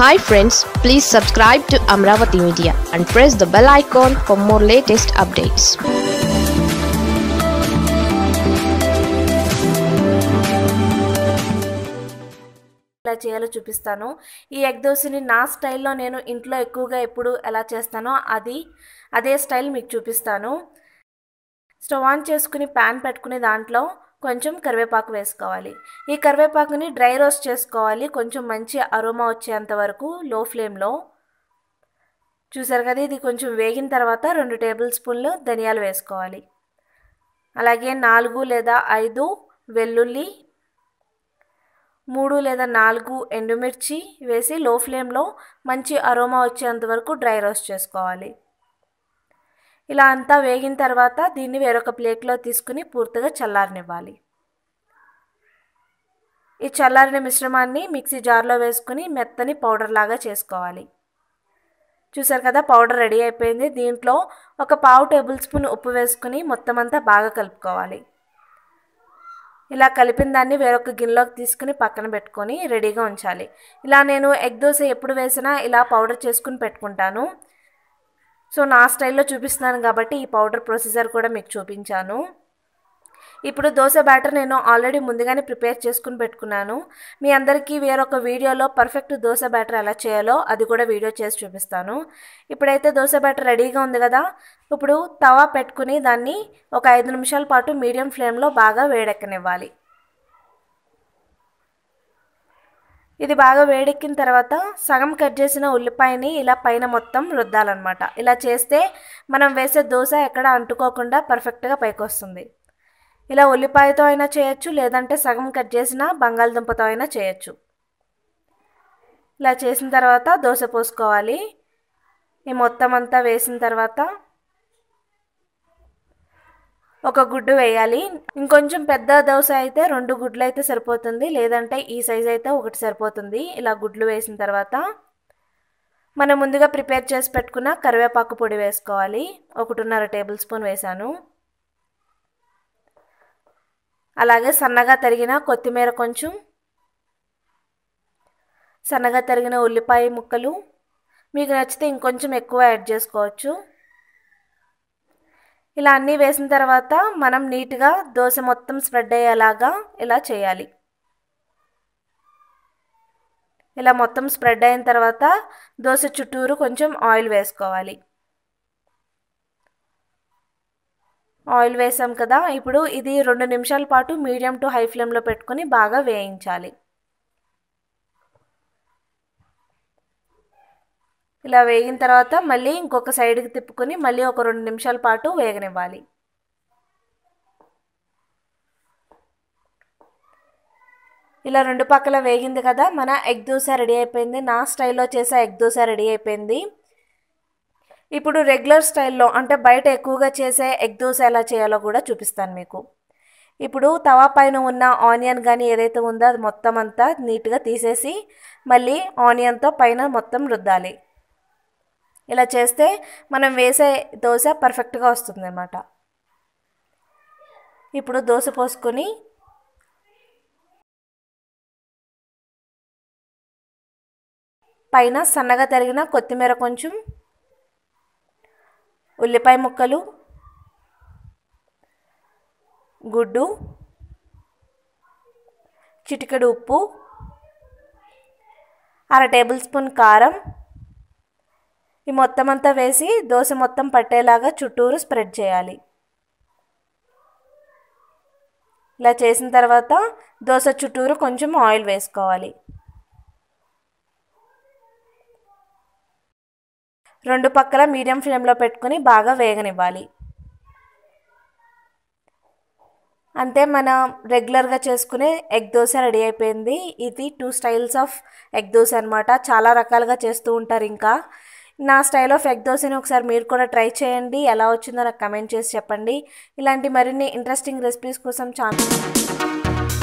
hi friends please subscribe to Amaravati media and press the bell icon for more latest updates ఎలా చేయాలో చూపిస్తాను ఈ egg దోశని నా స్టైల్లో నేను ఇంట్లో ఎక్కువగా ఎప్పుడు ఎలా చేస్తానో అది అదే స్టైల్ మీకు చూపిస్తాను స్టవ్ ఆన్ చేసుకుని ప్యాన్ పెట్టుకుని దాంట్లో కొంచెం కరివేపాకు వేసుకోవాలి ఈ కరివేపాకుని డ్రై రోస్ట్ చేసుకోవాలి కొంచెం మంచి అరోమా వచ్చేంత వరకు లో ఫ్లేమ్లో చూసారు కదా ఇది కొంచెం వేగిన తర్వాత రెండు టేబుల్ స్పూన్లు ధనియాలు వేసుకోవాలి అలాగే నాలుగు లేదా ఐదు వెల్లుల్లి మూడు లేదా నాలుగు ఎండుమిర్చి వేసి లో ఫ్లేమ్లో మంచి అరోమా వచ్చేంత వరకు డ్రై రోస్ట్ చేసుకోవాలి ఇలా అంతా వేగిన తర్వాత దీన్ని వేరొక ప్లేట్లో తీసుకుని పూర్తిగా చల్లారనివ్వాలి ఈ చల్లారిన మిశ్రమాన్ని మిక్సీ జార్లో వేసుకుని మెత్తని పౌడర్ లాగా చేసుకోవాలి చూసారు కదా పౌడర్ రెడీ అయిపోయింది దీంట్లో ఒక పావు టేబుల్ స్పూన్ ఉప్పు వేసుకుని మొత్తం అంతా బాగా కలుపుకోవాలి ఇలా కలిపిన దాన్ని వేరొక గిన్నెలోకి తీసుకుని పక్కన పెట్టుకొని రెడీగా ఉంచాలి ఇలా నేను ఎగ్ దోశ ఎప్పుడు వేసినా ఇలా పౌడర్ చేసుకుని పెట్టుకుంటాను సో నా స్టైల్లో చూపిస్తున్నాను కాబట్టి ఈ పౌడర్ ప్రొసీజర్ కూడా మీకు చూపించాను ఇప్పుడు దోశ బ్యాటర్ నేను ఆల్రెడీ ముందుగానే ప్రిపేర్ చేసుకుని పెట్టుకున్నాను మీ అందరికీ వేరొక వీడియోలో పర్ఫెక్ట్ దోశ బ్యాటర్ ఎలా చేయాలో అది కూడా వీడియో చేసి చూపిస్తాను ఇప్పుడైతే దోశ బ్యాటర్ రెడీగా ఉంది కదా ఇప్పుడు తవా పెట్టుకుని దాన్ని ఒక ఐదు నిమిషాల పాటు మీడియం ఫ్లేమ్లో బాగా వేడెక్కనివ్వాలి ఇది బాగా వేడెక్కిన తర్వాత సగం కట్ చేసిన ఉల్లిపాయని ఇలా పైన మొత్తం రుద్దాలన్నమాట ఇలా చేస్తే మనం వేసే దోశ ఎక్కడ అంటుకోకుండా పర్ఫెక్ట్గా పైకి వస్తుంది ఇలా ఉల్లిపాయతో అయినా చేయొచ్చు లేదంటే సగం కట్ చేసిన బంగాళదుంపతో అయినా చేయొచ్చు ఇలా చేసిన తర్వాత దోశ పోసుకోవాలి ఈ మొత్తం అంతా వేసిన తర్వాత ఒక గుడ్డు వేయాలి ఇంకొంచెం పెద్ద దోశ అయితే రెండు గుడ్లు అయితే సరిపోతుంది లేదంటే ఈ సైజ్ అయితే ఒకటి సరిపోతుంది ఇలా గుడ్లు వేసిన తర్వాత మనం ముందుగా ప్రిపేర్ చేసి పెట్టుకున్న కరివేపాకు పొడి వేసుకోవాలి ఒకటిన్నర టేబుల్ స్పూన్ వేసాను అలాగే సన్నగా తరిగిన కొత్తిమీర కొంచెం సన్నగా తరిగిన ఉల్లిపాయ ముక్కలు మీకు నచ్చితే ఇంకొంచెం ఎక్కువ యాడ్ చేసుకోవచ్చు ఇలా అన్నీ వేసిన తర్వాత మనం నీట్గా దోశ మొత్తం స్ప్రెడ్ అయ్యేలాగా ఇలా చేయాలి ఇలా మొత్తం స్ప్రెడ్ అయిన తర్వాత దోశ చుట్టూరు కొంచెం ఆయిల్ వేసుకోవాలి ఆయిల్ వేసాం కదా ఇప్పుడు ఇది రెండు నిమిషాల పాటు మీడియం టు హై ఫ్లేమ్లో పెట్టుకుని బాగా వేయించాలి ఇలా వేగిన తర్వాత మళ్ళీ ఇంకొక సైడ్కి తిప్పుకొని మళ్ళీ ఒక రెండు నిమిషాల పాటు వేగనివ్వాలి ఇలా రెండు పక్కల వేగింది కదా మన ఎగ్ దోస రెడీ అయిపోయింది నా స్టైల్లో చేసే ఎగ్ దోస రెడీ అయిపోయింది ఇప్పుడు రెగ్యులర్ స్టైల్లో అంటే బయట ఎక్కువగా చేసే ఎగ్ దోస ఎలా చేయాలో కూడా చూపిస్తాను మీకు ఇప్పుడు తవా పైన ఉన్న ఆనియన్ కానీ ఏదైతే ఉందో అది మొత్తం అంతా నీట్గా తీసేసి మళ్ళీ ఆనియన్తో పైన మొత్తం రుద్దాలి ఇలా చేస్తే మనం వేసే దోశ పర్ఫెక్ట్గా వస్తుంది అన్నమాట ఇప్పుడు దోశ పోసుకొని పైన సన్నగా తరిగిన కొత్తిమీర కొంచెం ఉల్లిపాయ ముక్కలు గుడ్డు చిటికెడు ఉప్పు అర టేబుల్ స్పూన్ కారం ఈ మొత్తం అంతా వేసి దోశ మొత్తం పట్టేలాగా చుట్టూరు స్ప్రెడ్ చేయాలి ఇలా చేసిన తర్వాత దోశ చుట్టూరు కొంచెం ఆయిల్ వేసుకోవాలి రెండు పక్కల మీడియం ఫ్లేమ్లో పెట్టుకుని బాగా వేగనివ్వాలి అంతే మనం రెగ్యులర్గా చేసుకునే ఎగ్ దోశ రెడీ అయిపోయింది ఇది two styles of egg dosa అనమాట చాలా రకాలుగా చేస్తూ ఉంటారు ఇంకా నా స్టైల్ ఆఫ్ ఎగ్ దోశని ఒకసారి మీరు కూడా ట్రై చేయండి ఎలా వచ్చిందో నాకు కమెంట్ చేసి చెప్పండి ఇలాంటి మరిన్ని ఇంట్రెస్టింగ్ రెసిపీస్ కోసం ఛానల్